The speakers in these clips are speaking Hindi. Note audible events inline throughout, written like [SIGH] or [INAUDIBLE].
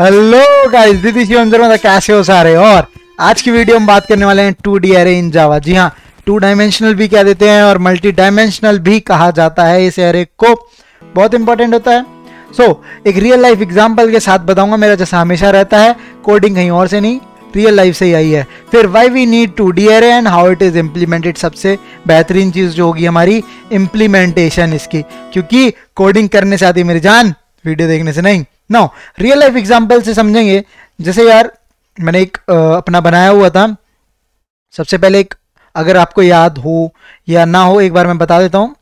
हेलो गाइस दीदी शिव मतलब कैसे हो सारे और आज की वीडियो में बात करने वाले हैं टू डी एरे इन जावा जी हाँ टू डायमेंशनल भी कह देते हैं और मल्टी डायमेंशनल भी कहा जाता है इस एरे को बहुत इंपॉर्टेंट होता है सो so, एक रियल लाइफ एग्जाम्पल के साथ बताऊंगा मेरा जैसा हमेशा रहता है कोडिंग कहीं और से नहीं रियल लाइफ से ही आई है फिर why we need two D array and how it is implemented सबसे बेहतरीन चीज़ जो होगी हमारी इम्प्लीमेंटेशन इसकी क्योंकि कोडिंग करने से आती मेरी जान वीडियो देखने से नहीं नाउ रियल लाइफ एग्जाम्पल से समझेंगे जैसे यार मैंने एक आ, अपना बनाया हुआ था सबसे पहले एक अगर आपको याद हो या ना हो एक बार मैं बता देता हूँ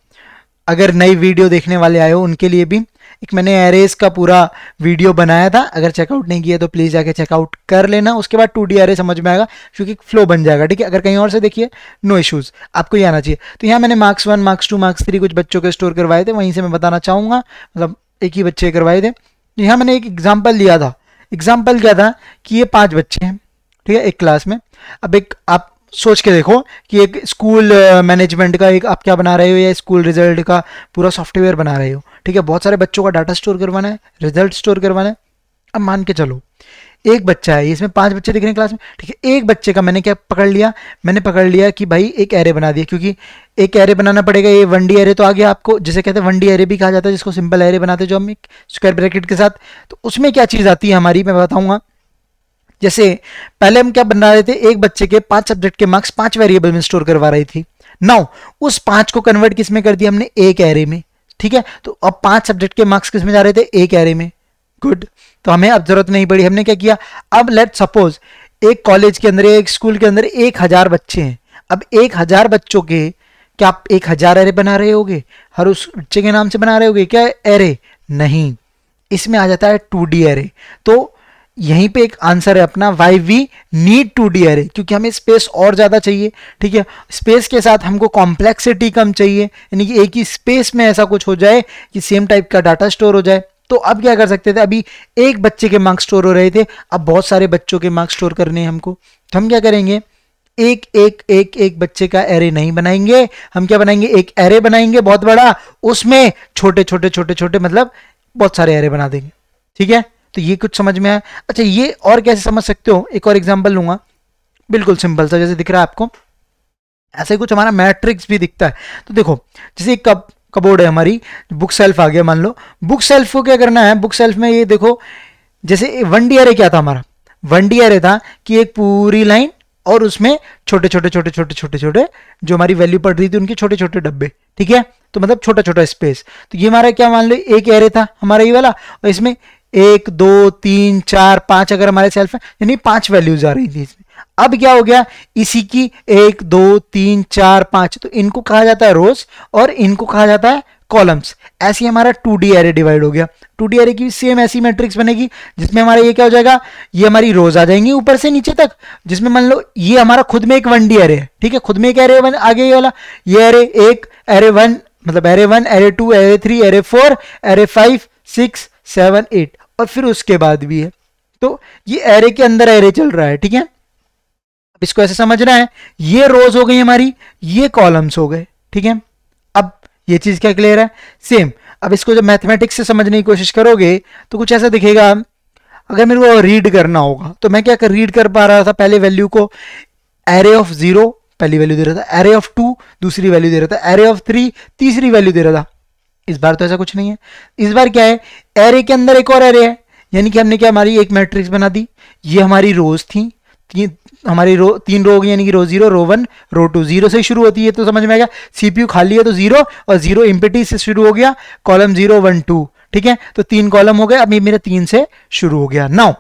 अगर नई वीडियो देखने वाले आए हो उनके लिए भी एक मैंने एरेज का पूरा वीडियो बनाया था अगर चेकआउट नहीं किया तो प्लीज़ जाके चेकआउट कर लेना उसके बाद टू डी एरे समझ में आएगा क्योंकि फ्लो बन जाएगा ठीक है अगर कहीं और से देखिए नो इश्यूज़ आपको ये आना चाहिए तो यहाँ मैंने marks one marks two marks three कुछ बच्चों के स्टोर करवाए थे वहीं से मैं बताना चाहूँगा मतलब एक ही बच्चे करवाए थे यहाँ मैंने एक एग्जाम्पल लिया था एग्जाम्पल क्या था कि ये पाँच बच्चे हैं ठीक है एक क्लास में अब एक आप सोच के देखो कि एक स्कूल मैनेजमेंट का एक आप क्या बना रहे हो या स्कूल रिजल्ट का पूरा सॉफ्टवेयर बना रहे हो ठीक है बहुत सारे बच्चों का डाटा स्टोर करवाना है रिजल्ट स्टोर करवाना है अब मान के चलो एक बच्चा है इसमें पांच बच्चे दिख रहे हैं क्लास में ठीक है एक बच्चे का मैंने क्या पकड़ लिया मैंने पकड़ लिया कि भाई एक एरे बना दिया क्योंकि एक एरे बनाना पड़ेगा ये वन डी एरे तो आ गया आपको जिसे कहते हैं वन डी एरे भी कहा जाता है जिसको सिंपल एरे बनाते जो हम एक स्क्वायर ब्रैकेट के साथ तो उसमें क्या चीज़ आती है हमारी मैं बताऊंगा जैसे पहले हम क्या बना रहे थे एक बच्चे के पांच सब्जेक्ट के मार्क्स पांच वेरिएबल में स्टोर करवा रही थी नाउ उस पांच को कन्वर्ट किसमें कर दिया हमने एक एरे में ठीक है तो अब पांच सब्जेक्ट के मार्क्स किसमें जा रहे थे एक एरे में गुड तो हमें अब जरूरत नहीं पड़ी हमने क्या किया अब लेट सपोज एक कॉलेज के अंदर एक स्कूल के अंदर एक हज़ार बच्चे हैं अब एक हज़ार बच्चों के क्या आप एक हज़ार एरे बना रहे होगे हर उस बच्चे के नाम से बना रहे होगे क्या एरे नहीं इसमें आ जाता है टू डी एरे तो यहीं पे एक आंसर है अपना why we need two D array क्योंकि हमें स्पेस और ज़्यादा चाहिए ठीक है स्पेस के साथ हमको कॉम्प्लेक्सिटी कम चाहिए यानी कि एक ही स्पेस में ऐसा कुछ हो जाए कि सेम टाइप का डाटा स्टोर हो जाए तो अब क्या कर सकते थे अभी एक बच्चे के मार्क्स स्टोर हो रहे थे अब बहुत सारे बच्चों के मार्क्स स्टोर करने हैं हमको तो हम क्या करेंगे एक एक एक एक बच्चे का एरे नहीं बनाएंगे हम क्या बनाएंगे एक एरे बनाएंगे बहुत बड़ा उसमें छोटे छोटे छोटे छोटे मतलब बहुत सारे एरे बना देंगे ठीक है तो ये कुछ समझ में आया अच्छा ये और कैसे समझ सकते हो एक और एग्जाम्पल लूंगा बिल्कुल सिंपल सा जैसे दिख रहा है आपको ऐसे कुछ हमारा मैट्रिक्स भी दिखता है तो देखो जैसे एक कप कबोर्ड है हमारी बुक सेल्फ आ गया मान लो बुक सेल्फ को क्या करना है बुक सेल्फ में ये देखो जैसे वन डी एरे क्या था हमारा वन डी एरे था कि एक पूरी लाइन और उसमें छोटे छोटे छोटे छोटे छोटे छोटे जो हमारी वैल्यू पड़ रही थी उनके छोटे छोटे डब्बे ठीक है तो मतलब छोटा छोटा स्पेस तो ये हमारा क्या मान लो एक एरे था हमारा ये वाला और इसमें एक दो तीन चार पांच अगर हमारे सेल्फ है यानी पांच वैल्यूज आ रही थी इसमें अब क्या हो गया इसी की एक दो तीन चार पांच तो इनको कहा जाता है रोज और इनको कहा जाता है कॉलम्स ऐसे हमारा टू डी एरे डिवाइड हो गया टू डी एरे की सेम ऐसी मैट्रिक्स बनेगी जिसमें हमारा ये क्या हो जाएगा ये हमारी रोज आ जाएंगी ऊपर से नीचे तक जिसमें मान लो ये हमारा खुद में एक वन डी एरे है ठीक है खुद में एक एरे वन आगे ये वाला ये एरे एक एरे वन मतलब array one array two array three array four array five six seven eight और फिर उसके बाद भी है तो ये एरे के अंदर एरे चल रहा है ठीक है इसको ऐसे समझना है ये रोज हो गई हमारी ये कॉलम्स हो गए ठीक है अब ये चीज़ क्या क्लियर है सेम अब इसको जब मैथमेटिक्स से समझने की कोशिश करोगे तो कुछ ऐसा दिखेगा अगर मेरे को रीड करना होगा तो मैं क्या कर रीड कर पा रहा था पहले वैल्यू को एरे ऑफ जीरो पहली वैल्यू दे रहा था एरे ऑफ टू दूसरी वैल्यू दे रहा था एरे ऑफ थ्री तीसरी वैल्यू दे रहा था इस बार तो ऐसा कुछ नहीं है इस बार क्या है एरे के अंदर एक और एरे है यानी कि हमने क्या हमारी एक मैट्रिक्स बना दी ये हमारी रोज थी हमारी रो तीन रो होगी यानी कि row zero row one row two zero से शुरू होती है तो समझ में आएगा सीपीयू खाली है तो जीरो और जीरो इम्पिटी से शुरू हो गया कॉलम जीरो वन टू ठीक है तो तीन कॉलम हो गए अब ये मेरा तीन से शुरू हो गया नाउ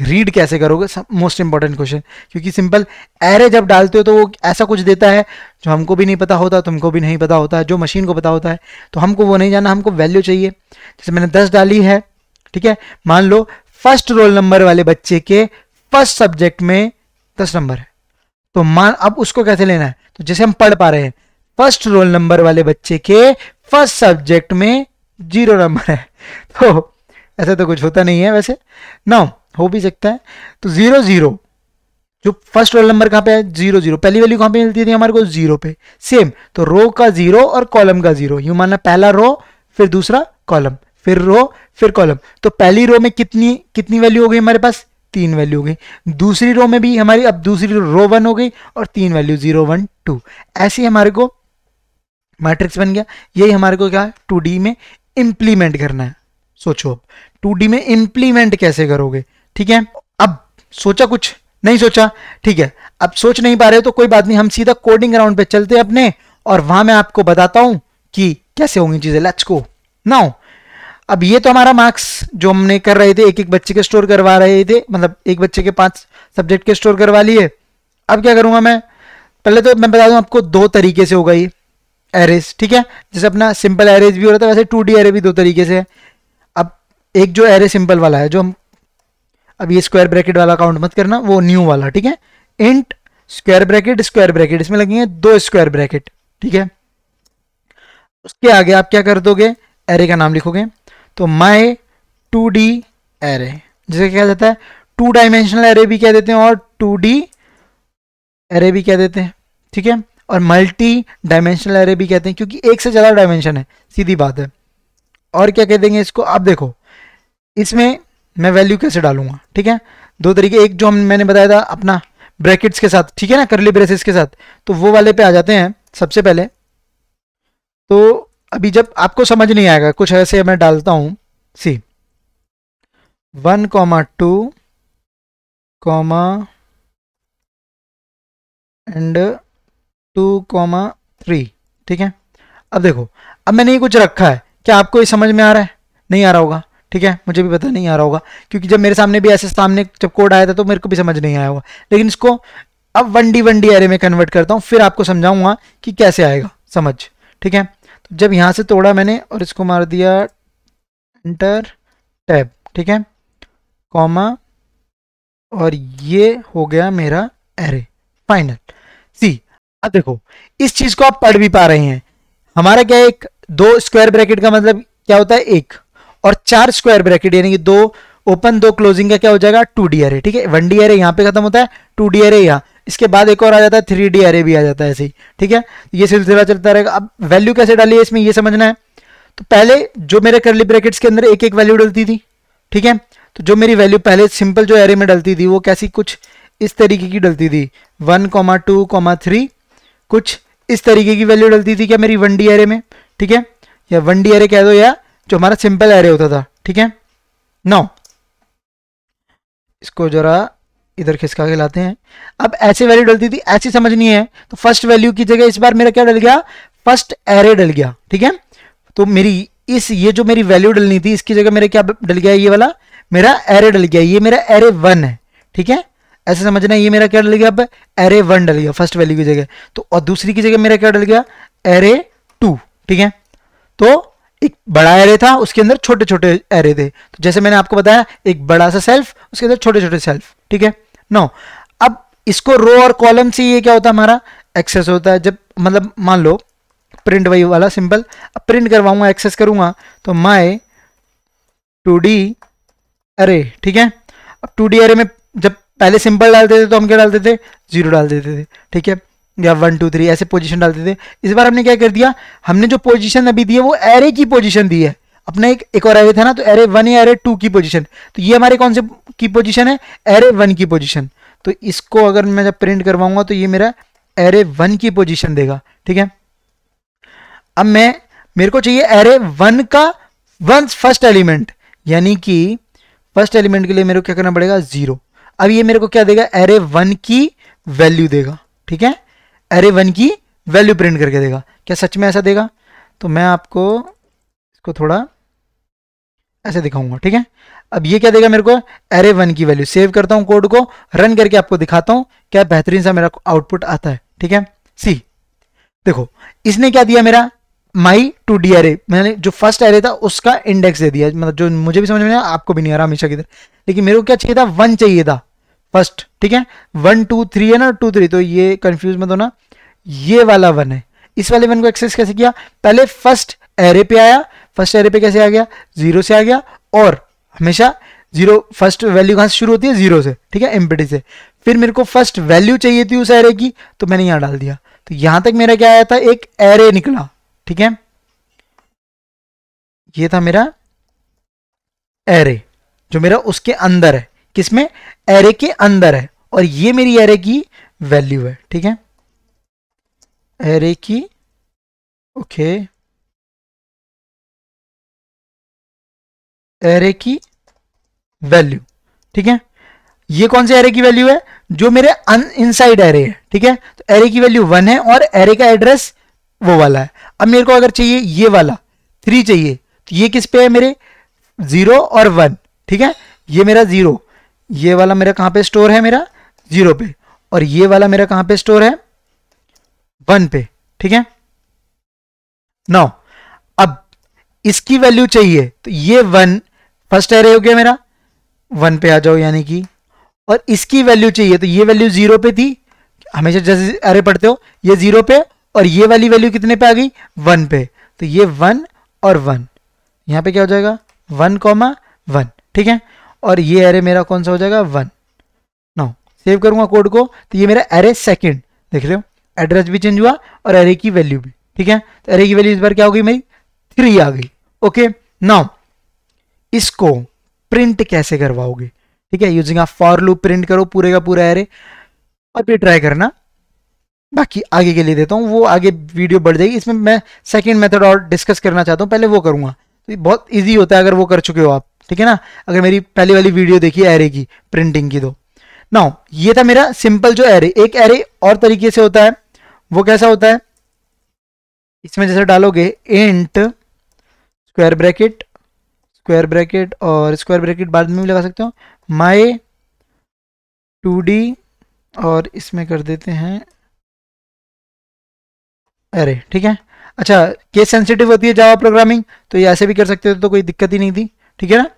रीड कैसे करोगे मोस्ट इंपॉर्टेंट क्वेश्चन क्योंकि सिंपल एरे जब डालते हो तो वो ऐसा कुछ देता है जो हमको भी नहीं पता होता तुमको भी नहीं पता होता है जो मशीन को पता होता है तो हमको वो नहीं जाना हमको वैल्यू चाहिए जैसे मैंने दस डाली है ठीक है मान लो फर्स्ट रोल नंबर वाले बच्चे के फर्स्ट सब्जेक्ट में दस नंबर है तो मान अब उसको कैसे लेना है तो जैसे हम पढ़ पा रहे हैं फर्स्ट रोल नंबर वाले बच्चे के फर्स्ट सब्जेक्ट में जीरो नंबर है [LAUGHS] तो ऐसा तो कुछ होता नहीं है वैसे ना हो भी सकता है तो जीरो जीरो जो फर्स्ट रोल नंबर कहाँ पे है जीरो जीरो पहली वैल्यू कहाँ पे मिलती थी हमारे को जीरो पे सेम तो रो का जीरो और कॉलम का जीरो यू मानना पहला रो फिर दूसरा कॉलम फिर रो फिर कॉलम तो पहली रो में कितनी कितनी वैल्यू हो गई हमारे पास तीन वैल्यू हो गई दूसरी रो में भी हमारी अब दूसरी रो वन हो गई और तीन वैल्यू जीरो वन टू ऐसे हमारे को मैट्रिक्स बन गया यही हमारे को क्या टू डी में इंप्लीमेंट करना है सोचो अब टू डी में इंप्लीमेंट कैसे करोगे ठीक है अब सोचा कुछ नहीं सोचा ठीक है अब सोच नहीं पा रहे हो तो कोई बात नहीं हम सीधा कोडिंग राउंड पे चलते हैं अपने और वहां मैं आपको बताता हूं कि कैसे होंगी चीजें लेट्स गो नाउ अब ये तो हमारा मार्क्स जो हमने कर रहे थे एक एक बच्चे के स्टोर करवा रहे थे मतलब एक बच्चे के पांच सब्जेक्ट के स्टोर करवा लिए अब क्या करूंगा मैं पहले तो मैं बता दूं आपको दो तरीके से होगा ये एरेज ठीक है जैसे अपना सिंपल एरेज भी हो रहा था वैसे टू डी एरे भी दो तरीके से है अब एक जो एरे सिंपल वाला है जो हम अब ये स्क्वायर ब्रैकेट वाला काउंट मत करना वो न्यू वाला ठीक है int square bracket square bracket इसमें लगेंगे दो स्क्वायर ब्रैकेट ठीक है उसके आगे आप क्या कर दोगे एरे का नाम लिखोगे तो माई टू डी एरे जिसे क्या जाता है टू डायमेंशनल एरे भी कह देते हैं और टू डी एरे भी कह देते हैं ठीक है और मल्टी डायमेंशनल एरे भी कहते हैं क्योंकि एक से ज़्यादा डायमेंशन है सीधी बात है और क्या कह देंगे इसको अब देखो इसमें मैं वैल्यू कैसे डालूंगा ठीक है दो तरीके एक जो हम मैंने बताया था अपना ब्रैकेट्स के साथ ठीक है ना करली ब्रेसेस के साथ तो वो वाले पे आ जाते हैं सबसे पहले तो अभी जब आपको समझ नहीं आएगा कुछ ऐसे मैं डालता हूं C one comma two comma and two comma three ठीक है अब देखो अब मैंने ये कुछ रखा है क्या आपको ये समझ में आ रहा है नहीं आ रहा होगा ठीक है मुझे भी पता नहीं आ रहा होगा क्योंकि जब मेरे सामने भी ऐसे सामने जब कोड आया था तो मेरे को भी समझ नहीं आया होगा लेकिन इसको अब one D one D array में कन्वर्ट करता हूँ फिर आपको समझाऊंगा कि कैसे आएगा समझ ठीक है जब यहाँ से तोड़ा मैंने और इसको मार दिया इंटर टैब ठीक है कॉमा और ये हो गया मेरा एरे फाइनल सी अब देखो इस चीज को आप पढ़ भी पा रहे हैं हमारा क्या एक दो स्क्वायर ब्रैकेट का मतलब क्या होता है एक और चार स्क्वायर ब्रैकेट यानी कि दो ओपन दो क्लोजिंग का क्या हो जाएगा टू डी एरे ठीक है वन डी एरे यहाँ पे खत्म होता है टू डी एरे यहाँ इसके बाद एक और आ जाता है थ्री डी एरे भी आ जाता है ऐसे ही ठीक है ये सिलसिला चलता रहेगा अब वैल्यू कैसे डाली है इसमें ये समझना है तो पहले जो मेरे करली ब्रैकेट्स के अंदर एक एक वैल्यू डलती थी ठीक है तो जो मेरी वैल्यू पहले सिंपल जो एरे में डलती थी वो कैसी कुछ इस तरीके की डलती थी one comma two comma three कुछ इस तरीके की वैल्यू डलती थी क्या मेरी वन डी एरे में ठीक है या वन डी एरे कह दो या जो हमारा सिंपल एरे होता था ठीक है नौ इसको जरा इधर खिसका के लाते हैं अब ऐसे वैल्यू डलती थी ऐसी समझ नहीं है तो फर्स्ट वैल्यू की जगह इस बार मेरा क्या डल गया फर्स्ट एरे डल गया ठीक है तो मेरी इस ये जो मेरी वैल्यू डलनी थी इसकी जगह मेरे क्या डल गया ये वाला मेरा एरे डल गया ये मेरा एरे वन है ठीक है ऐसे समझना ये मेरा क्या डल गया अब एरे वन डल गया फर्स्ट वैल्यू की जगह तो और दूसरी की जगह मेरा क्या डल गया एरे टू ठीक है तो एक बड़ा एरे था उसके अंदर छोटे छोटे एरे थे तो जैसे मैंने आपको बताया एक बड़ा सा सेल्फ उसके अंदर छोटे छोटे सेल्फ ठीक है नो अब इसको रो और कॉलम से ये क्या होता है हमारा एक्सेस होता है जब मतलब मान लो प्रिंट वही वाला सिंपल अब प्रिंट करवाऊंगा एक्सेस करूंगा तो माई टू डी अरे ठीक है अब टू डी अरे में जब पहले सिंपल डालते थे तो हम क्या डालते थे जीरो डाल देते थे ठीक है या वन टू थ्री ऐसे पोजीशन डालते थे इस बार हमने क्या कर दिया हमने जो पोजीशन अभी दी है वो एरे की पोजीशन दी है अपना एक एक और एरे था ना तो एरे वन या एरे टू की पोजीशन तो ये हमारे कौन से की पोजीशन है एरे वन की पोजीशन तो इसको अगर मैं जब प्रिंट करवाऊंगा तो ये मेरा एरे वन की पोजिशन देगा ठीक है अब मैं मेरे को चाहिए एरे वन का वन फर्स्ट एलिमेंट यानी कि फर्स्ट एलिमेंट के लिए मेरे को क्या करना पड़ेगा जीरो अब ये मेरे को क्या देगा एरे वन की वैल्यू देगा ठीक है एरे वन की वैल्यू प्रिंट करके देगा क्या सच में ऐसा देगा तो मैं आपको इसको थोड़ा ऐसे दिखाऊंगा ठीक है अब ये क्या देगा मेरे को एरे वन की वैल्यू सेव करता हूं कोड को रन करके आपको दिखाता हूं क्या बेहतरीन सा मेरा आउटपुट आता है ठीक है सी देखो इसने क्या दिया मेरा माई टू डी एरे मैंने जो फर्स्ट एरे था उसका इंडेक्स दे दिया मतलब जो मुझे भी समझ में आया आपको भी नहीं आ रहा हमेशा किधर लेकिन मेरे को क्या चाहिए था वन चाहिए था फर्स्ट ठीक है वन टू थ्री है ना टू थ्री तो ये कंफ्यूज मत होना ये वाला वन है इस वाले वन को एक्सेस कैसे किया पहले फर्स्ट एरे पे आया फर्स्ट एरे पे कैसे आ गया जीरो से आ गया और हमेशा जीरो फर्स्ट वैल्यू कहां से शुरू होती है जीरो से ठीक है एमपीटी से फिर मेरे को फर्स्ट वैल्यू चाहिए थी उस एरे की तो मैंने यहां डाल दिया तो यहां तक मेरा क्या आया था एक एरे निकला ठीक है ये था मेरा एरे जो मेरा उसके अंदर है किसमें एरे के अंदर है और ये मेरी एरे की वैल्यू है ठीक है एरे की ओके एरे की वैल्यू ठीक है ये कौन से एरे की वैल्यू है जो मेरे इनसाइड एरे है ठीक है तो एरे की वैल्यू वन है और एरे का एड्रेस वो वाला है अब मेरे को अगर चाहिए ये वाला थ्री चाहिए तो ये किस पे है मेरे जीरो और वन ठीक है ये मेरा जीरो ये वाला मेरा कहां पे स्टोर है मेरा जीरो पे और ये वाला मेरा कहां पे स्टोर है वन पे ठीक है नौ अब इसकी वैल्यू चाहिए तो ये वन फर्स्ट एरे हो गया मेरा वन पे आ जाओ यानी कि और इसकी वैल्यू चाहिए तो ये वैल्यू जीरो पे थी हमेशा जैसे अरे पढ़ते हो ये जीरो पे और ये वाली वैल्यू कितने पे आ गई वन पे तो ये वन और वन यहां पे क्या हो जाएगा वन कॉमा वन ठीक है और ये एरे मेरा कौन सा हो जाएगा वन नाउ सेव करूंगा कोड को तो ये मेरा एरे सेकेंड देख रहे हो एड्रेस भी चेंज हुआ और एरे की वैल्यू भी ठीक है तो एरे की वैल्यू इस बार क्या हो गई मेरी थ्री आ गई ओके नाउ इसको प्रिंट कैसे करवाओगे ठीक है यूजिंग आप फॉर लूप प्रिंट करो पूरे का पूरा एरे और फिर ट्राई करना बाकी आगे के लिए देता हूँ वो आगे वीडियो बढ़ जाएगी इसमें मैं सेकेंड मेथड और डिस्कस करना चाहता हूँ पहले वो करूंगा तो ये बहुत ईजी होता है अगर वो कर चुके हो आप ठीक है ना अगर मेरी पहली वाली वीडियो देखी एरे की प्रिंटिंग की तो ना ये था मेरा सिंपल जो एरे एक एरे और तरीके से होता है वो कैसा होता है इसमें जैसे डालोगे int square bracket square bracket और स्क्वायर ब्रैकेट बाद में भी लगा सकते हो माई टू डी और इसमें कर देते हैं अरे ठीक है अच्छा केस सेंसिटिव होती है जावा प्रोग्रामिंग तो ये ऐसे भी कर सकते थे तो कोई दिक्कत ही नहीं थी ठीक है ना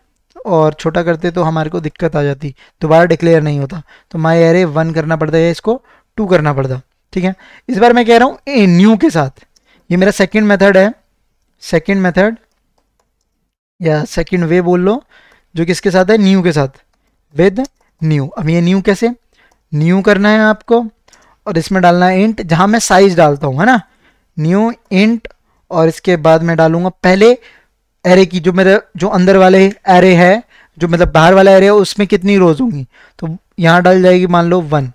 और छोटा करते तो हमारे को दिक्कत आ जाती दोबारा डिक्लेयर नहीं होता तो माई एरे वन करना पड़ता है इसको टू करना पड़ता ठीक है इस बार मैं कह रहा हूँ ए न्यू के साथ ये मेरा सेकेंड मेथड है सेकेंड मेथड या सेकेंड वे बोल लो जो किसके साथ है न्यू के साथ विद न्यू अब ये न्यू कैसे न्यू करना है आपको और इसमें डालना है इंट जहाँ मैं साइज डालता हूँ है ना न्यू इंट और इसके बाद मैं डालूंगा पहले एरे की जो मेरे जो अंदर वाले एरे है जो मतलब बाहर वाला एरे है उसमें कितनी रोज होंगी तो यहाँ डाल जाएगी मान लो वन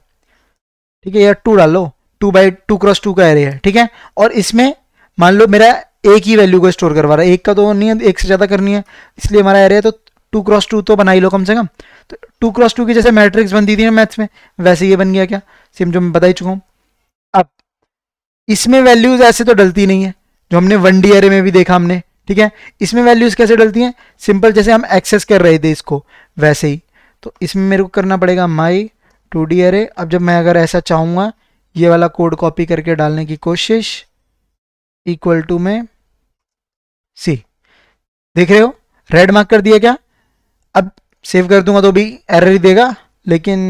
ठीक है या टू लो two by two cross two का एरे है ठीक है और इसमें मान लो मेरा एक ही वैल्यू को स्टोर करवा रहा है एक का तो नहीं है एक से ज़्यादा करनी है इसलिए हमारा एरे है तो टू क्रॉस टू तो बनाई लो कम से कम तो टू क्रॉस टू की जैसे मैट्रिक्स बनती थी ना मैथ्स में वैसे ये बन गया क्या सेम जो मैं बता ही चुका हूँ अब इसमें वैल्यूज ऐसे तो डलती नहीं है जो हमने वन डी एरे में भी देखा हमने ठीक है इसमें वैल्यूज कैसे डलती हैं सिंपल जैसे हम एक्सेस कर रहे थे इसको वैसे ही तो इसमें मेरे को करना पड़ेगा माई टू डी एरे अब जब मैं अगर ऐसा चाहूँगा ये वाला कोड कॉपी करके डालने की कोशिश इक्वल टू में सी देख रहे हो रेड मार्क कर दिया क्या अब सेव कर दूंगा तो भी एरर ही देगा लेकिन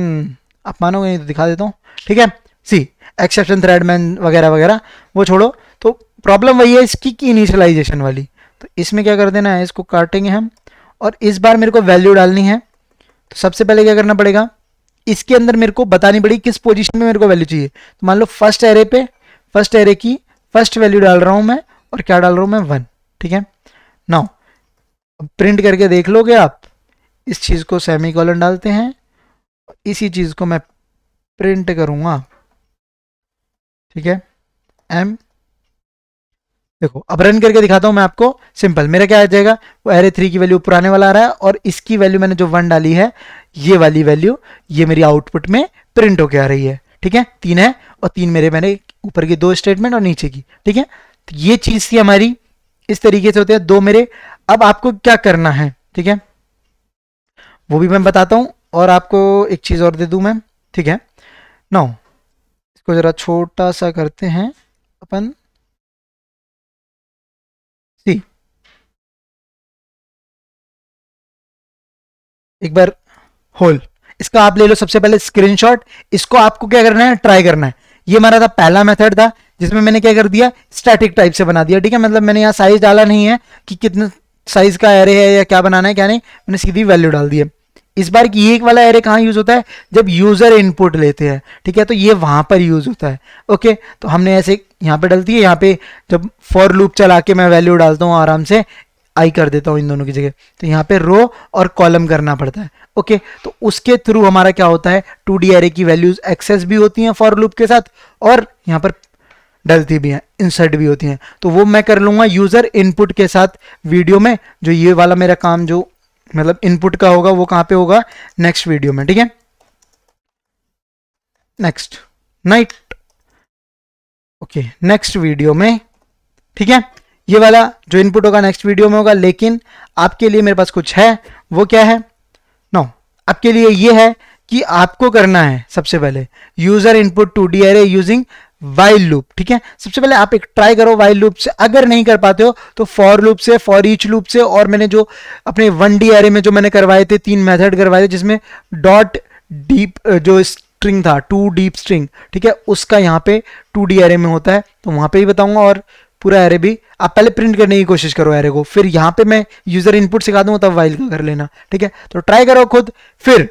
आप मानोगे नहीं तो दिखा देता हूँ ठीक है सी एक्सेप्शन थ्रेडमैन वगैरह वगैरह वो छोड़ो तो प्रॉब्लम वही है इसकी की इनिशलाइजेशन वाली तो इसमें क्या कर देना है इसको काटेंगे हम और इस बार मेरे को वैल्यू डालनी है तो सबसे पहले क्या करना पड़ेगा इसके अंदर मेरे को बतानी पड़ेगी किस पोजीशन में मेरे को वैल्यू चाहिए तो मान लो फर्स्ट एरे पे फर्स्ट एरे की फर्स्ट वैल्यू डाल रहा हूँ मैं और क्या डाल रहा हूँ मैं वन ठीक है नौ प्रिंट करके देख लोगे आप इस चीज़ को सेमी कॉलन डालते हैं इसी चीज़ को मैं प्रिंट करूँगा ठीक है एम देखो अब रन करके दिखाता हूं मैं आपको सिंपल मेरा क्या आ जाएगा वो एरे थ्री की वैल्यू पुराने वाला आ रहा है और इसकी वैल्यू मैंने जो वन डाली है ये वाली वैल्यू ये मेरी आउटपुट में प्रिंट होके आ रही है ठीक है तीन है और तीन मेरे मैंने ऊपर की दो स्टेटमेंट और नीचे की ठीक है तो ये चीज थी हमारी इस तरीके से होते हैं दो मेरे अब आपको क्या करना है ठीक है वो भी मैं बताता हूं और आपको एक चीज़ और दे दू मैं ठीक है नौ इसको ज़रा छोटा सा करते हैं अपन सी एक बार होल इसका आप ले लो सबसे पहले स्क्रीनशॉट इसको आपको क्या करना है ट्राई करना है ये हमारा था पहला मेथड था जिसमें मैंने क्या कर दिया स्टैटिक टाइप से बना दिया ठीक है मतलब मैंने यहाँ साइज डाला नहीं है कि कितना साइज का एरे है या क्या बनाना है क्या नहीं मैंने सीधी वैल्यू डाल दी है इस बार की एक वाला एरे कहाँ यूज होता है जब यूजर इनपुट लेते हैं ठीक है तो ये वहां पर यूज होता है ओके तो हमने ऐसे यहाँ पे डाल दिए यहाँ पे जब फॉर लूप चला के मैं वैल्यू डालता हूँ आराम से आई कर देता हूँ इन दोनों की जगह तो यहाँ पे रो और कॉलम करना पड़ता है ओके तो उसके थ्रू हमारा क्या होता है टू डी एरे की वैल्यूज एक्सेस भी होती हैं फॉर लूप के साथ और यहाँ पर डलती भी हैं इंसर्ट भी होती हैं तो वो मैं कर लूँगा यूज़र इनपुट के साथ वीडियो में जो ये वाला मेरा काम जो मतलब इनपुट का होगा वो कहां पे होगा नेक्स्ट वीडियो में ठीक है next night okay next video में ठीक है ये वाला जो इनपुट होगा नेक्स्ट वीडियो में होगा लेकिन आपके लिए मेरे पास कुछ है वो क्या है नो आपके लिए ये है कि आपको करना है सबसे पहले user input two D array using while loop ठीक है सबसे पहले आप एक ट्राई करो वाइल लूप से अगर नहीं कर पाते हो तो फॉर लूप से फॉर ईच लूप से और मैंने जो अपने वन डी एरे में जो मैंने करवाए थे तीन मेथड करवाए थे जिसमें डॉट डीप जो स्ट्रिंग था टू डीप स्ट्रिंग ठीक है उसका यहाँ पे टू डी एरे में होता है तो वहां पे भी बताऊंगा और पूरा एरे भी आप पहले प्रिंट करने की कोशिश करो एरे को फिर यहाँ पे मैं यूजर इनपुट सिखा दूंगा तब वाइल का कर लेना ठीक है तो ट्राई करो खुद फिर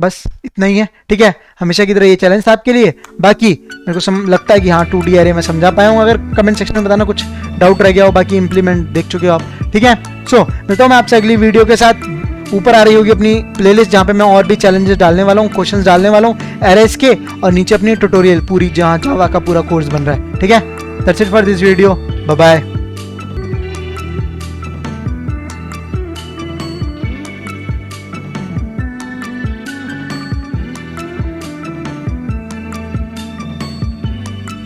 बस इतना ही है ठीक है हमेशा की तरह ये चैलेंज था आपके लिए बाकी मेरे को सम लगता है कि हाँ टू डी ए मैं समझा पाया हूँ अगर कमेंट सेक्शन में बताना कुछ डाउट रह गया हो बाकी इम्प्लीमेंट देख चुके हो आप ठीक है सो मिलता हूँ मैं आपसे अगली वीडियो के साथ ऊपर आ रही होगी अपनी प्लेलिस्ट जहाँ पे मैं और भी चैलेंजेस डालने वाला हूँ क्वेश्चंस डालने वाला हूँ एरेस के और नीचे अपनी ट्यूटोरियल पूरी जहाँ जावा का पूरा कोर्स बन रहा है ठीक है that's it for this video bye